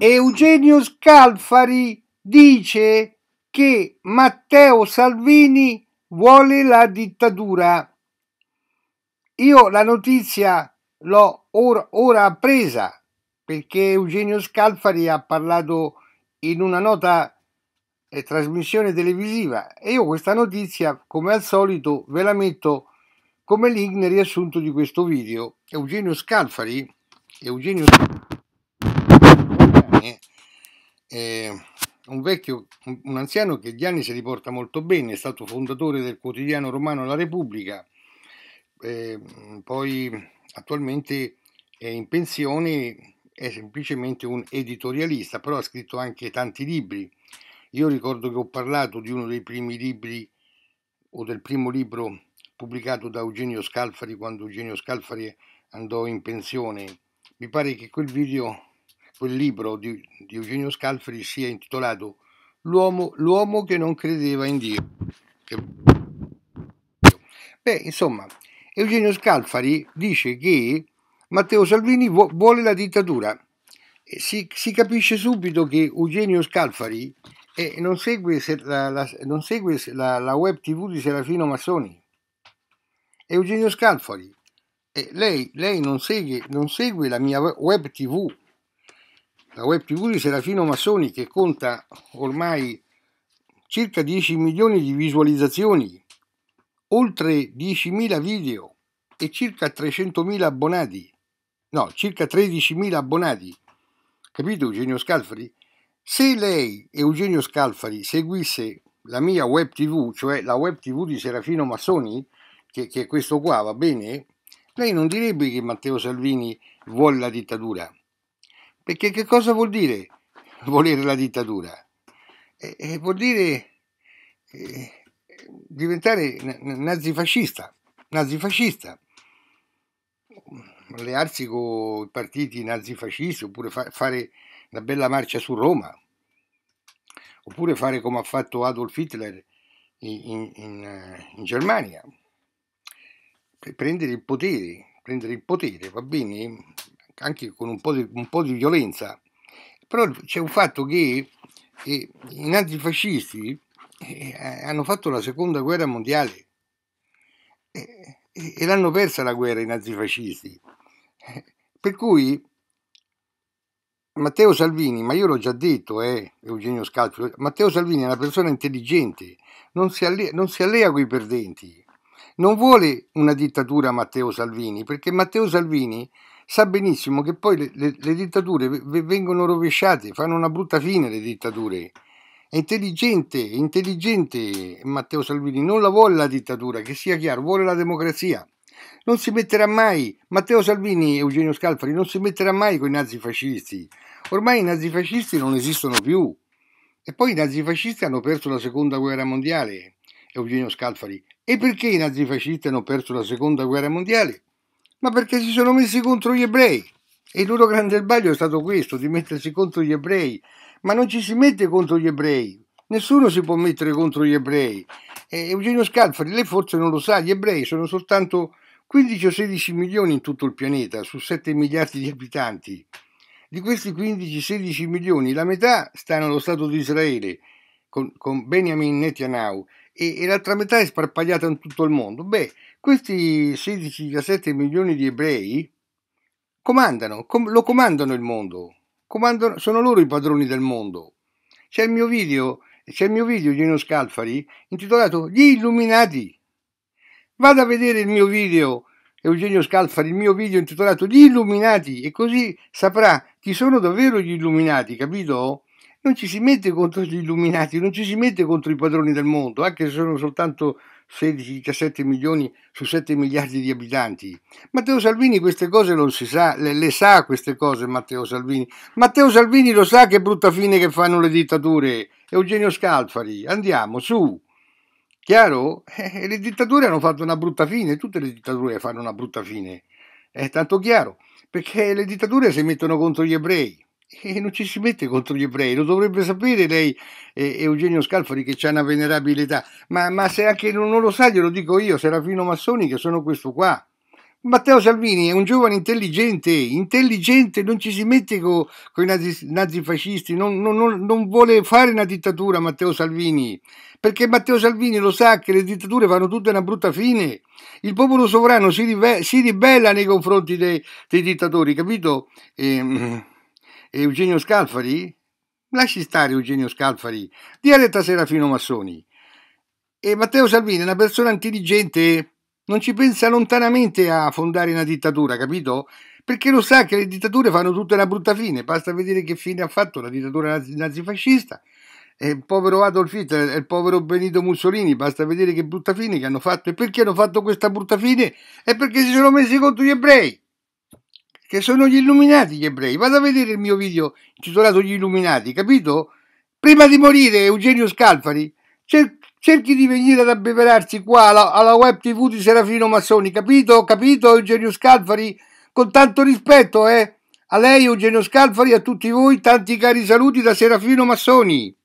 Eugenio Scalfari dice che Matteo Salvini vuole la dittatura. Io la notizia l'ho or- ora appresa perché Eugenio Scalfari ha parlato in una nota eh, trasmissione televisiva e io questa notizia come al solito ve la metto come link nel riassunto di questo video. Eugenio Scalfari, Eugenio Scalfari eh, un vecchio, un anziano che Gianni si riporta molto bene, è stato fondatore del quotidiano romano La Repubblica, eh, poi attualmente è in pensione, è semplicemente un editorialista, però ha scritto anche tanti libri. Io ricordo che ho parlato di uno dei primi libri o del primo libro pubblicato da Eugenio Scalfari quando Eugenio Scalfari andò in pensione. Mi pare che quel video quel libro di, di Eugenio Scalfari sia intitolato L'uomo, l'uomo che non credeva in Dio. Beh, insomma, Eugenio Scalfari dice che Matteo Salvini vuole la dittatura. Si, si capisce subito che Eugenio Scalfari eh, non segue, la, la, non segue la, la, web tv di Serafino Massoni. Eugenio Scalfari, eh, lei, lei non, segue, non segue la mia web tv la web tv di Serafino Massoni che conta ormai circa 10 milioni di visualizzazioni, oltre 10.000 video e circa 300.000 abbonati, no, circa 13.000 abbonati, capito Eugenio Scalfari? Se lei, Eugenio Scalfari, seguisse la mia web tv, cioè la web tv di Serafino Massoni, che, che è questo qua, va bene? Lei non direbbe che Matteo Salvini vuole la dittatura, perché che cosa vuol dire volere la dittatura? Eh, eh, vuol dire eh, diventare nazifascista, nazifascista, allearsi con i partiti nazifascisti oppure fa fare una bella marcia su Roma, oppure fare come ha fatto Adolf Hitler in, in, in Germania, prendere il potere, prendere il potere, va bene? anche con un po' di, un po di violenza. Però c'è un fatto che eh, i nazifascisti eh, hanno fatto la seconda guerra mondiale eh, e l'hanno persa la guerra i nazifascisti. Eh, per cui Matteo Salvini, ma io l'ho già detto, eh, Eugenio Scalfio, Matteo Salvini è una persona intelligente, non si, allea, non si allea coi perdenti. Non vuole una dittatura Matteo Salvini, perché Matteo Salvini sa benissimo che poi le, le, le dittature vengono rovesciate, fanno una brutta fine le dittature. È intelligente, è intelligente Matteo Salvini, non la vuole la dittatura, che sia chiaro, vuole la democrazia. Non si metterà mai, Matteo Salvini e Eugenio Scalfari, non si metterà mai con i nazifascisti. Ormai i nazifascisti non esistono più. E poi i nazifascisti hanno perso la seconda guerra mondiale, Eugenio Scalfari. E perché i nazifascisti hanno perso la seconda guerra mondiale? ma perché si sono messi contro gli ebrei. E il loro grande sbaglio è stato questo, di mettersi contro gli ebrei. Ma non ci si mette contro gli ebrei, nessuno si può mettere contro gli ebrei. E Eugenio Scalfari, lei forse non lo sa, gli ebrei sono soltanto 15 o 16 milioni in tutto il pianeta, su 7 miliardi di abitanti. Di questi 15-16 milioni, la metà stanno allo Stato di Israele, con, con Benjamin Netanyahu, e, e l'altra metà è sparpagliata in tutto il mondo. Beh, questi 16-17 milioni di ebrei comandano, com- lo comandano il mondo, comandano, sono loro i padroni del mondo. C'è il mio video, c'è il mio video di Nino Scalfari intitolato Gli Illuminati. Vado a vedere il mio video, Eugenio Scalfari, il mio video intitolato Gli Illuminati e così saprà chi sono davvero gli Illuminati, capito? non ci si mette contro gli illuminati, non ci si mette contro i padroni del mondo, anche se sono soltanto 16-17 milioni su 7 miliardi di abitanti. Matteo Salvini queste cose non si sa, le, le, sa queste cose Matteo Salvini. Matteo Salvini lo sa che brutta fine che fanno le dittature. Eugenio Scalfari, andiamo su. Chiaro? Eh, le dittature hanno fatto una brutta fine, tutte le dittature fanno una brutta fine. È tanto chiaro, perché le dittature si mettono contro gli ebrei e non ci si mette contro gli ebrei, lo dovrebbe sapere lei, eh, Eugenio Scalfari, che c'è una venerabilità, ma, ma, se anche non lo sa glielo dico io, Serafino Massoni, che sono questo qua. Matteo Salvini è un giovane intelligente, intelligente, non ci si mette con co i nazi, nazifascisti, non, non, non, non, vuole fare una dittatura Matteo Salvini, perché Matteo Salvini lo sa che le dittature vanno tutte a una brutta fine. Il popolo sovrano si, rive, si ribella nei confronti dei, dei dittatori, capito? Ehm... Eugenio Scalfari? Lasci stare Eugenio Scalfari, di Aletta Serafino Massoni. E Matteo Salvini è una persona intelligente, non ci pensa lontanamente a fondare una dittatura, capito? Perché lo sa che le dittature fanno tutte una brutta fine, basta vedere che fine ha fatto la dittatura nazifascista, e il povero Adolf Hitler e il povero Benito Mussolini, basta vedere che brutta fine che hanno fatto e perché hanno fatto questa brutta fine? È perché si sono messi contro gli ebrei che sono gli illuminati gli ebrei. Vado a vedere il mio video intitolato Gli illuminati, capito? Prima di morire, Eugenio Scalfari, cer- cerchi di venire ad abbeverarsi qua alla, alla web TV di Serafino Massoni, capito? Capito, Eugenio Scalfari? Con tanto rispetto, eh? A lei, Eugenio Scalfari, a tutti voi, tanti cari saluti da Serafino Massoni.